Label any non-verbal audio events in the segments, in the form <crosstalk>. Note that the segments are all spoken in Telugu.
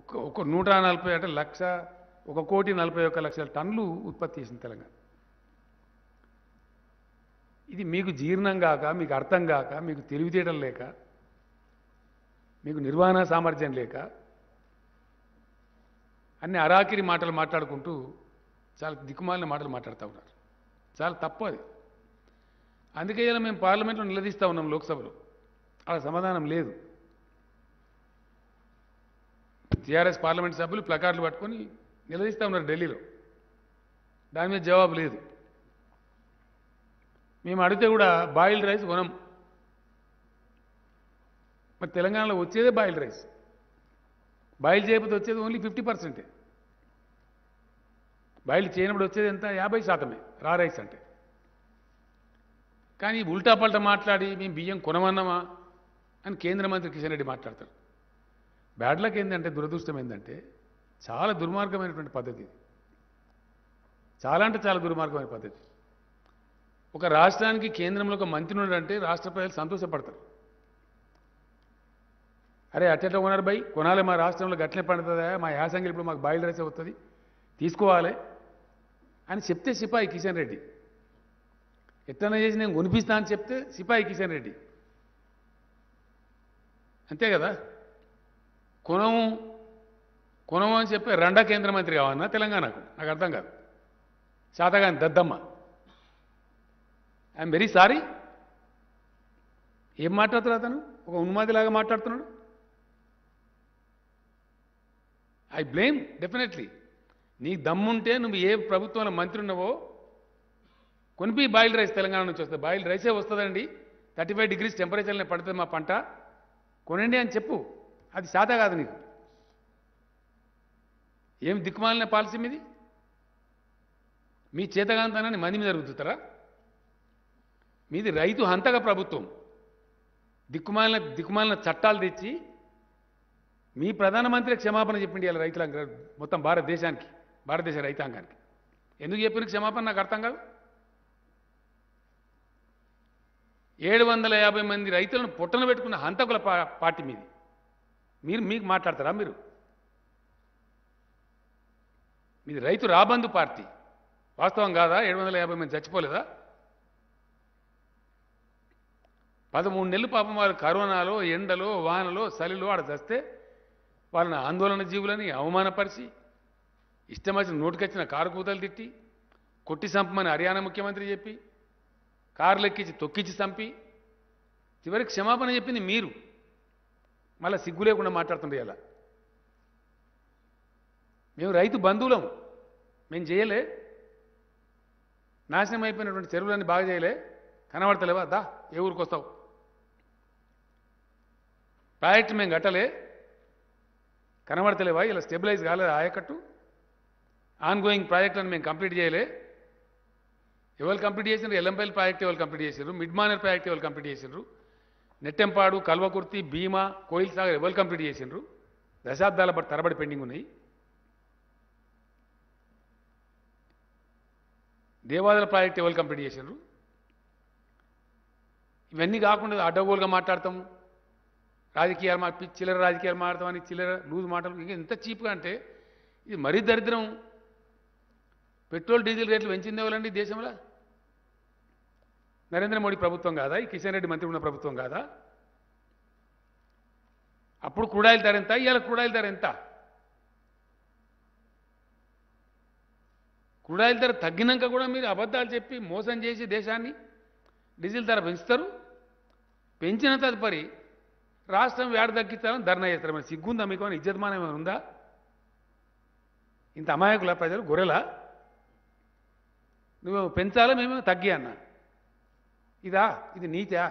ఒక ఒక నూట నలభై అంటే లక్ష ఒక కోటి నలభై ఒక్క లక్షల టన్నులు ఉత్పత్తి చేసింది తెలంగాణ ఇది మీకు జీర్ణం కాక మీకు అర్థం కాక మీకు తెలివితేటం లేక మీకు నిర్వహణ సామర్థ్యం లేక అన్ని అరాకిరి మాటలు మాట్లాడుకుంటూ చాలా దిక్కుమాలిన మాటలు మాట్లాడుతూ ఉన్నారు చాలా తప్పు అది అందుకే మేము పార్లమెంట్లో నిలదీస్తూ ఉన్నాం లోక్సభలో అలా సమాధానం లేదు టీఆర్ఎస్ పార్లమెంట్ సభ్యులు ప్లకార్డులు పట్టుకొని నిలదీస్తూ ఉన్నారు ఢిల్లీలో దాని మీద జవాబు లేదు మేము అడిగితే కూడా బాయిల్డ్ రైస్ కొనం మరి తెలంగాణలో వచ్చేదే బాయిల్డ్ రైస్ బాయిల్ చేయకపోతే వచ్చేది ఓన్లీ ఫిఫ్టీ పర్సెంటే బాయిల్ చేయనప్పుడు వచ్చేది ఎంత యాభై శాతమే రా రైస్ అంటే కానీ ఉల్టాపల్టా మాట్లాడి మేము బియ్యం కొనమన్నామా అని కేంద్ర మంత్రి కిషన్ రెడ్డి మాట్లాడతారు బ్యాడ్ లక్ ఏంటంటే దురదృష్టం ఏంటంటే చాలా దుర్మార్గమైనటువంటి పద్ధతి చాలా అంటే చాలా దుర్మార్గమైన పద్ధతి ఒక రాష్ట్రానికి కేంద్రంలో ఒక మంత్రి ఉన్నాడంటే రాష్ట్ర ప్రజలు సంతోషపడతారు అరే అట్టెట్లా ఉన్నారు బై కొనాలి మా రాష్ట్రంలో గట్లే పడుతుందా మా యాసంగి ఇప్పుడు మాకు బాయిల్ రైస్ వస్తుంది తీసుకోవాలి అని చెప్తే సిపాయి కిషన్ రెడ్డి ఎట్లనే చేసి నేను కొనిపిస్తా అని చెప్తే సిపాయి కిషన్ రెడ్డి అంతే కదా కులము కులము అని చెప్పి రెండా కేంద్ర మంత్రి కావన్నా తెలంగాణకు నాకు అర్థం కాదు శాతగాని దద్దమ్మ ఐఎమ్ వెరీ సారీ ఏం మాట్లాడుతున్నాడు అతను ఒక ఉన్మాదిలాగా మాట్లాడుతున్నాడు ఐ బ్లేమ్ డెఫినెట్లీ నీ దమ్ముంటే నువ్వు ఏ ప్రభుత్వంలో మంత్రి ఉన్నావో కొనిపి బాయిల్ రైస్ తెలంగాణ నుంచి వస్తుంది బాయిల్ రైసే వస్తుందండి థర్టీ ఫైవ్ డిగ్రీస్ టెంపరేచర్లో పడుతుంది మా పంట కొనండి అని చెప్పు అది శాత కాదు నీకు ఏం దిక్కుమాలిన పాలసీ మీది మీ చేతగాంతనాన్ని మంది మీద రుద్దుతారా మీది రైతు హంతక ప్రభుత్వం దిక్కుమాలిన దిక్కుమాలిన చట్టాలు తెచ్చి మీ ప్రధానమంత్రి క్షమాపణ చెప్పింది ఇలా రైతుల మొత్తం భారతదేశానికి భారతదేశ రైతాంగానికి ఎందుకు చెప్పిన క్షమాపణ నాకు అర్థం కాదు ఏడు వందల యాభై మంది రైతులను పొట్టన పెట్టుకున్న హంతకుల పార్టీ మీది మీరు మీకు మాట్లాడతారా మీరు మీది రైతు రాబందు పార్టీ వాస్తవం కాదా ఏడు వందల యాభై మంది చచ్చిపోలేదా పదమూడు నెలలు పాపం వాళ్ళు కరోనాలో ఎండలో వానలో చలిలో ఆడ చస్తే వాళ్ళని ఆందోళన జీవులని అవమానపరిచి ఇష్టం వచ్చిన నోటికొచ్చిన కారు కూతలు తిట్టి కొట్టి చంపమని హర్యానా ముఖ్యమంత్రి చెప్పి కారు ఎక్కించి తొక్కించి చంపి చివరికి క్షమాపణ చెప్పింది మీరు మళ్ళీ సిగ్గు లేకుండా మాట్లాడుతుండే ఇలా మేము రైతు బంధువులం మేము చేయలే నాశనం అయిపోయినటువంటి చెరువులన్నీ బాగా చేయలే కనబడతలేవా దా ఏ ఊరికి వస్తావు ప్రాజెక్ట్ మేము కట్టలే కనబడతలేవా ఇలా స్టెబిలైజ్ కాలేదు ఆయకట్టు ఆన్గోయింగ్ ప్రాజెక్టులను మేము కంప్లీట్ చేయలే ఎవరు కంప్లీట్ చేసినారు ఎల్లంపల్లి ప్రాజెక్ట్ ఎవరు కంప్లీట్ చేసినారు మిడ్ మానర్ ప్రాజెక్ట్ ఎవరు కంప్లీట్ చేసినారు నెట్టెంపాడు కల్వకుర్తి భీమా కోయిల్ సాగర్ ఎవరు కంప్లీట్ చేసిండ్రు దశాబ్దాల తరబడి పెండింగ్ ఉన్నాయి దేవాదాల ప్రాజెక్ట్ ఎవరు కంప్లీట్ చేసిండ్రు ఇవన్నీ కాకుండా అడ్డగోలుగా మాట్లాడతాము రాజకీయాలు మా చిల్లర రాజకీయాలు మాట్లాడతామని చిల్లర లూజ్ మాటలు ఇంకా ఎంత చీప్గా అంటే ఇది మరీ దరిద్రం పెట్రోల్ డీజిల్ రేట్లు పెంచింది ఎవరండి దేశంలో నరేంద్ర మోడీ ప్రభుత్వం కాదా ఈ కిషన్ రెడ్డి మంత్రి ఉన్న ప్రభుత్వం కాదా అప్పుడు కూడాయిల ధర ఎంత ఇవాళ కూడాయిల ధర ఎంత కూడాయిల ధర తగ్గినాక కూడా మీరు అబద్ధాలు చెప్పి మోసం చేసి దేశాన్ని డీజిల్ ధర పెంచుతారు పెంచిన తదుపరి రాష్ట్రం వేడ తగ్గిస్తారని ధర్నా చేస్తారు మరి సిగ్గుందా మీకు అని ఇజ్జతమానం ఏమైనా ఉందా ఇంత అమాయకుల ప్రజలు గొర్రెలా నువ్వు పెంచాలా మేము తగ్గి అన్నా ఇదా ఇది నీతా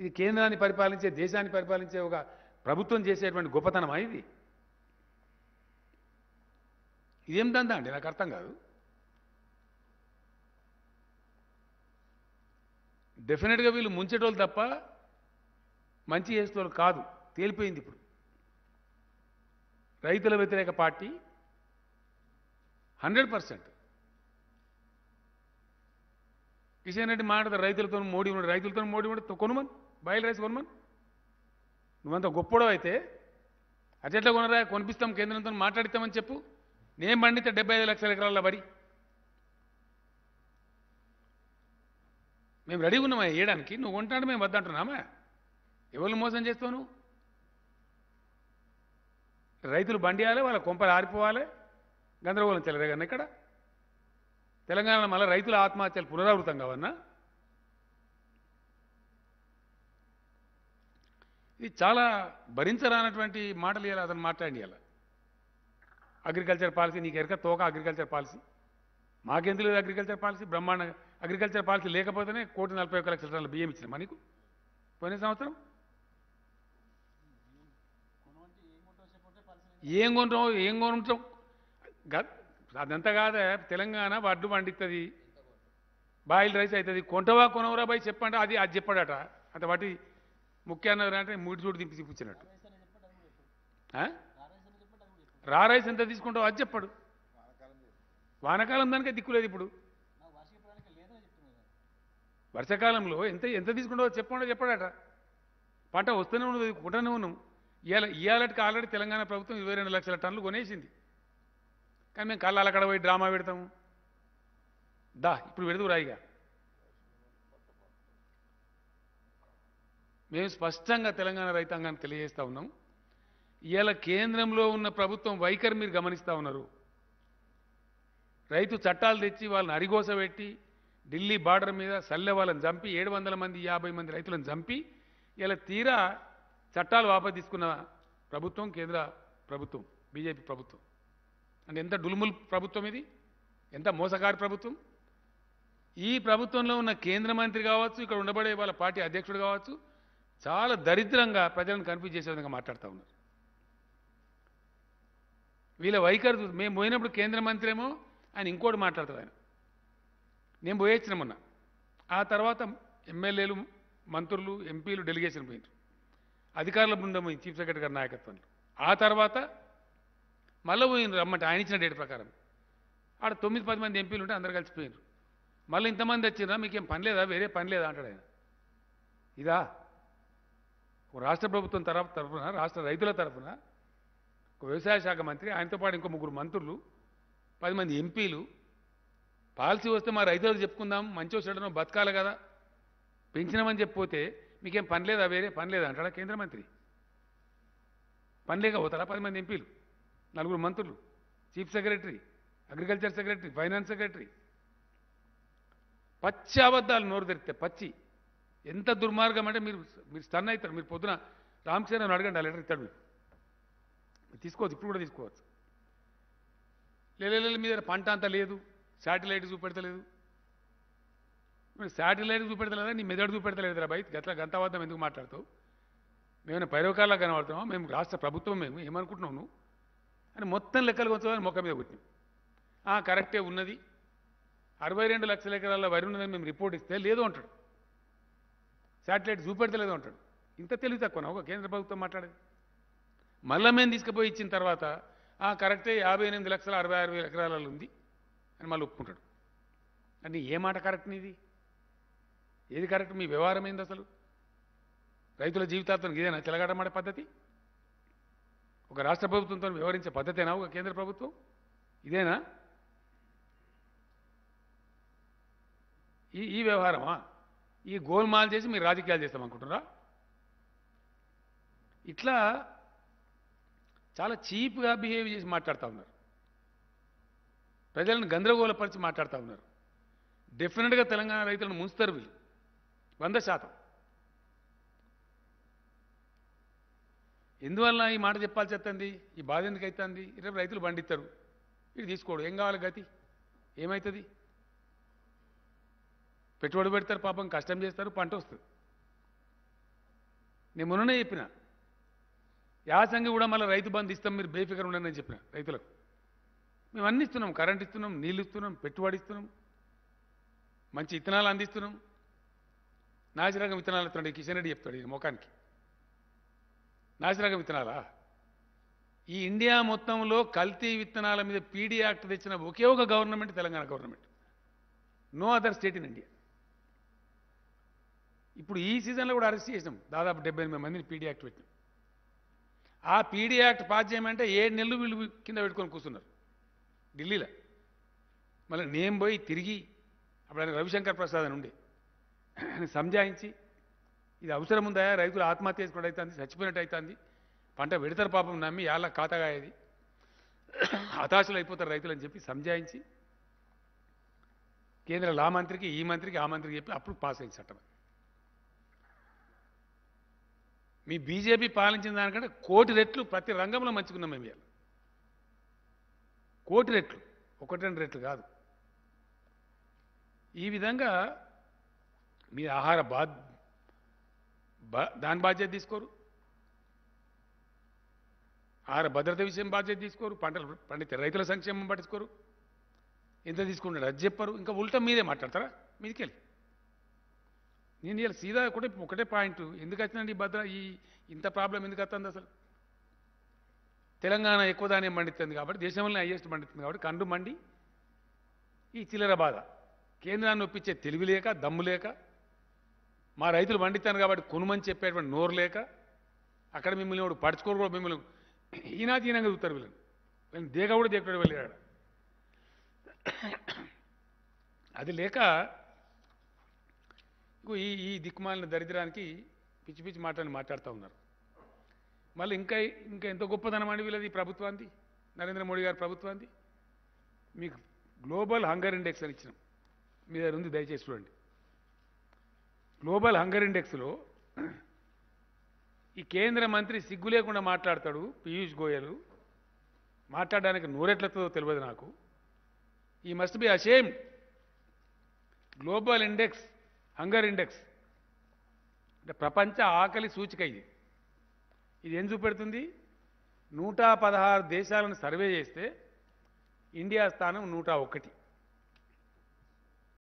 ఇది కేంద్రాన్ని పరిపాలించే దేశాన్ని పరిపాలించే ఒక ప్రభుత్వం చేసేటువంటి గొప్పతనమా ఇది ఇదేం దందా అండి నాకు అర్థం కాదు డెఫినెట్గా వీళ్ళు ముంచేటోళ్ళు తప్ప మంచి చేసేటోళ్ళు కాదు తేలిపోయింది ఇప్పుడు రైతుల వ్యతిరేక party hundred percent Kishan Reddy మాట్లాడతారు రైతులతో మోడీ ఉండి రైతులతో మోడీ ఉండి కొనుమని బయలు రైస్ కొనుమని నువ్వంత గొప్పడో అయితే అట్లెట్లా కొనరా కొనిపిస్తాం కేంద్రంతో మాట్లాడిస్తామని చెప్పు నేను పండితే డెబ్బై ఐదు లక్షల ఎకరాల వరి మేము రెడీ ఉన్నామా వేయడానికి నువ్వు కొంటాడు మేము వద్దంటున్నామా ఎవరు మోసం చేస్తావు నువ్వు రైతులు బండియాలి వాళ్ళ కొంపలు ఆరిపోవాలి గందరగోళం చెల్లరగన్న ఇక్కడ తెలంగాణలో మళ్ళీ రైతుల ఆత్మహత్యలు పునరావృతం కావన్నా ఇది చాలా భరించరానటువంటి మాటలు ఇవ్వాలి అతను మాట్లాడి ఇలా అగ్రికల్చర్ పాలసీ నీకు ఎరక తోక అగ్రికల్చర్ పాలసీ మాకెందుకు లేదు అగ్రికల్చర్ పాలసీ బ్రహ్మాండ అగ్రికల్చర్ పాలసీ లేకపోతేనే కోటి నలభై ఒక్క లక్షల టన్నుల బియ్యం ఇచ్చిన మనకు పోయిన సంవత్సరం ఏం కొంటాం ఏం కొంటాం అదంతా కాదే తెలంగాణ వడ్డు పండిస్తుంది బాయిల్ రైస్ అవుతుంది కొంటవా కొనవరా బాయ్ చెప్పండి అది అది చెప్పాడట అంత వాటి ముఖ్యాన్న అంటే మూడు చూడు దింపి చూపించినట్టు రా రైస్ ఎంత తీసుకుంటావు అది చెప్పాడు వానకాలం దానికే దిక్కులేదు ఇప్పుడు వర్షాకాలంలో ఎంత ఎంత తీసుకుంటావో చెప్పండి చెప్పాడట పంట వస్తూనే ఉన్నది కుంటూనే ఉన్నాం ఇవాళ ఇవాళకి ఆల్రెడీ తెలంగాణ ప్రభుత్వం ఇరవై రెండు లక్షల టన్నులు కొనేసింది కానీ మేము కళ్ళాల అక్కడ పోయి డ్రామా పెడతాము దా ఇప్పుడు పెడదు రాయిగా మేము స్పష్టంగా తెలంగాణ రైతాంగాన్ని తెలియజేస్తూ ఉన్నాం ఇవాళ కేంద్రంలో ఉన్న ప్రభుత్వం వైఖరి మీరు గమనిస్తూ ఉన్నారు రైతు చట్టాలు తెచ్చి వాళ్ళని పెట్టి ఢిల్లీ బార్డర్ మీద సల్లె వాళ్ళని చంపి ఏడు వందల మంది యాభై మంది రైతులను చంపి ఇలా తీరా చట్టాలు వాపస్ తీసుకున్న ప్రభుత్వం కేంద్ర ప్రభుత్వం బీజేపీ ప్రభుత్వం అంటే ఎంత డుల్ముల్ ప్రభుత్వం ఇది ఎంత మోసగాడి ప్రభుత్వం ఈ ప్రభుత్వంలో ఉన్న కేంద్ర మంత్రి కావచ్చు ఇక్కడ ఉండబడే వాళ్ళ పార్టీ అధ్యక్షుడు కావచ్చు చాలా దరిద్రంగా ప్రజలను కన్ఫ్యూజ్ చేసే విధంగా మాట్లాడుతూ ఉన్నారు వీళ్ళ వైఖరి మేము పోయినప్పుడు కేంద్ర మంత్రి ఏమో ఆయన ఇంకోటి మాట్లాడుతుంది ఆయన నేను పోయేచ్చిన మొన్న ఆ తర్వాత ఎమ్మెల్యేలు మంత్రులు ఎంపీలు డెలిగేషన్ పోయినారు అధికారుల బృందం చీఫ్ సెక్రటరీ గారి నాయకత్వంలో ఆ తర్వాత మళ్ళీ పోయినారు అమ్మట ఆయన ఇచ్చిన డేట్ ప్రకారం ఆడ తొమ్మిది పది మంది ఎంపీలు ఉంటే అందరు కలిసిపోయినరు మళ్ళీ ఇంతమంది వచ్చినా మీకేం పని లేదా వేరే పని లేదా అంటాడు ఆయన ఇదా రాష్ట్ర ప్రభుత్వం తరఫు తరఫున రాష్ట్ర రైతుల తరఫున ఒక వ్యవసాయ శాఖ మంత్రి ఆయనతో పాటు ఇంకో ముగ్గురు మంత్రులు పది మంది ఎంపీలు పాలసీ వస్తే మా రైతులకు చెప్పుకుందాం మంచి వచ్చాడనో బతకాలి కదా పెంచినామని చెప్పిపోతే మీకేం పని లేదా వేరే పని లేదా అంటాడా కేంద్ర మంత్రి పని పోతారా పది మంది ఎంపీలు నలుగురు మంత్రులు chief secretary agriculture secretary finance secretary పచ్చి అబద్ధాలు నోరు తెరిస్తే పచ్చి ఎంత దుర్మార్గం అంటే మీరు మీరు స్టన్ అవుతారు మీరు పొద్దున రామచరణ్ అడగండి ఆ లెటర్ ఇస్తాడు మీరు తీసుకోవచ్చు ఇప్పుడు కూడా తీసుకోవచ్చు లేలే మీ దగ్గర పంట అంతా లేదు శాటిలైట్ చూపెడతలేదు మీరు శాటిలైట్ చూపెడతలేదా నీ మెదడు చూపెడతలేదురా బయట గట్ల గంతవాదం ఎందుకు మాట్లాడుతావు మేమైనా పైరోకాల్లో కనబడుతున్నాం మేము రాష్ట్ర ప్రభుత్వం మేము ఏమనుకుంటున్నావు నువ్వు అని మొత్తం లెక్కలు కొంచెం మొక్క మీద ఆ కరెక్టే ఉన్నది అరవై రెండు లక్షల ఎకరాల వరి ఉన్నదని మేము రిపోర్ట్ ఇస్తే లేదు అంటాడు శాటిలైట్ చూపెడతలేదు అంటాడు ఇంత తెలివి తక్కువ ఒక కేంద్ర ప్రభుత్వం మాట్లాడేది మళ్ళీ మేము తీసుకుపోయి ఇచ్చిన తర్వాత కరెక్టే యాభై ఎనిమిది లక్షల అరవై అరవై ఎకరాలలో ఉంది అని మళ్ళీ ఒప్పుకుంటాడు అని ఏ మాట కరెక్ట్ నీది ఏది కరెక్ట్ మీ వ్యవహారం ఏంది అసలు రైతుల జీవితార్థం ఇదేనా తెలగాడమాడే పద్ధతి ఒక రాష్ట్ర ప్రభుత్వంతో వ్యవహరించే పద్ధతేనా ఒక కేంద్ర ప్రభుత్వం ఇదేనా ఈ ఈ వ్యవహారమా ఈ గోల్మాల్ చేసి మీరు రాజకీయాలు చేస్తాం అనుకుంటున్నారా ఇట్లా చాలా చీప్గా బిహేవ్ చేసి మాట్లాడుతూ ఉన్నారు ప్రజలను గందరగోళపరిచి మాట్లాడుతూ ఉన్నారు డెఫినెట్గా తెలంగాణ రైతులను ముంచుతారు వీళ్ళు వంద శాతం ఎందువల్ల ఈ మాట చెప్పాల్సి వస్తుంది ఈ బాధ ఎందుకు అవుతుంది రేపు రైతులు పండిస్తారు ఇది తీసుకోడు ఏం కావాలి గతి ఏమవుతుంది పెట్టుబడి పెడతారు పాపం కష్టం చేస్తారు పంట వస్తుంది నేను మొన్ననే చెప్పిన యాసంగి కూడా మళ్ళీ రైతు బంధు ఇస్తాం మీరు బేఫికర్ ఉండండి అని చెప్పిన రైతులకు మేము అన్ని ఇస్తున్నాం కరెంట్ ఇస్తున్నాం నీళ్ళు ఇస్తున్నాం పెట్టుబడి ఇస్తున్నాం మంచి విత్తనాలు అందిస్తున్నాం నాసిరకం విత్తనాలు ఇస్తున్నాడు కిషన్ రెడ్డి చెప్తాడు ఈ ముఖానికి నాసిరకం విత్తనాలా ఈ ఇండియా మొత్తంలో కల్తీ విత్తనాల మీద పీడీ యాక్ట్ తెచ్చిన ఒకే ఒక government Telangana government no other state in India ఇప్పుడు ఈ సీజన్లో కూడా అరెస్ట్ చేసినాం దాదాపు డెబ్బై ఎనిమిది మందిని పీడీ యాక్ట్ పెట్టినాం ఆ పీడీ యాక్ట్ పాస్ చేయమంటే ఏడు నెలలు వీళ్ళు కింద పెట్టుకొని కూర్చున్నారు ఢిల్లీలో మళ్ళీ నేను పోయి తిరిగి అప్పుడు ఆయన రవిశంకర్ ప్రసాద్ అని ఉండే <clears throat> సంజాయించి ఇది అవసరం ఉందా రైతులు ఆత్మహత్య చేసుకోవడం అవుతుంది చచ్చిపోయినట్టు అవుతుంది పంట పెడతారు పాపం నమ్మి ఎలా కాతగాయేది హతాశలు అయిపోతారు రైతులు అని చెప్పి సంజాయించి కేంద్ర లా మంత్రికి ఈ మంత్రికి ఆ మంత్రికి చెప్పి అప్పుడు పాస్ అయింది చట్టం మీ బీజేపీ పాలించిన దానికంటే కోటి రెట్లు ప్రతి రంగంలో మంచుకున్నాం మేము ఇవాళ కోటి రెట్లు ఒకటి రెండు రెట్లు కాదు ఈ విధంగా మీ ఆహార బాధ దాని బాధ్యత తీసుకోరు ఆడ భద్రత విషయం బాధ్యత తీసుకోరు పంటలు పండితే రైతుల సంక్షేమం పట్టించుకోరు ఎంత తీసుకున్నాడు అది చెప్పరు ఇంకా ఉల్టా మీరే మాట్లాడతారా మీదికెళ్ళి నేను ఇలా సీదా ఒకటే ఒకటే పాయింట్ ఎందుకు వచ్చినండి భద్ర ఈ ఇంత ప్రాబ్లం ఎందుకు వస్తుంది అసలు తెలంగాణ ఎక్కువ ధాన్యం పండిస్తుంది కాబట్టి దేశంలోనే హైయెస్ట్ పండిస్తుంది కాబట్టి కండు మండి ఈ చిల్లర బాధ కేంద్రాన్ని ఒప్పించే తెలివి లేక దమ్ము లేక మా రైతులు పండితాను కాబట్టి కొనుమని చెప్పేటువంటి నోరు లేక అక్కడ మిమ్మల్ని ఎవడు పడుచుకోరు కూడా మిమ్మల్ని ఈనా తీనంగా చూస్తారు వీళ్ళని దేగ కూడా దేకుడు వెళ్ళాడు అది లేక ఈ ఈ దిక్కుమాలిన దరిద్రానికి పిచ్చి పిచ్చి మాట్లాడి మాట్లాడుతూ ఉన్నారు మళ్ళీ ఇంకా ఇంకా ఎంత గొప్పదనం అండి వీళ్ళది ప్రభుత్వానికి నరేంద్ర మోడీ గారి ప్రభుత్వానికి మీకు గ్లోబల్ హంగర్ ఇండెక్స్ అని ఇచ్చినాం మీ దగ్గర ఉంది దయచేసి చూడండి గ్లోబల్ హంగర్ ఇండెక్స్లో ఈ కేంద్ర మంత్రి సిగ్గు లేకుండా మాట్లాడతాడు పీయూష్ గోయల్ మాట్లాడడానికి నూరెట్లతో తెలియదు నాకు ఈ must be ashamed global index hunger index అంటే ప్రపంచ ఆకలి సూచిక ఇది ఇది ఏం చూపెడుతుంది నూట పదహారు దేశాలను సర్వే చేస్తే ఇండియా స్థానం నూట ఒకటి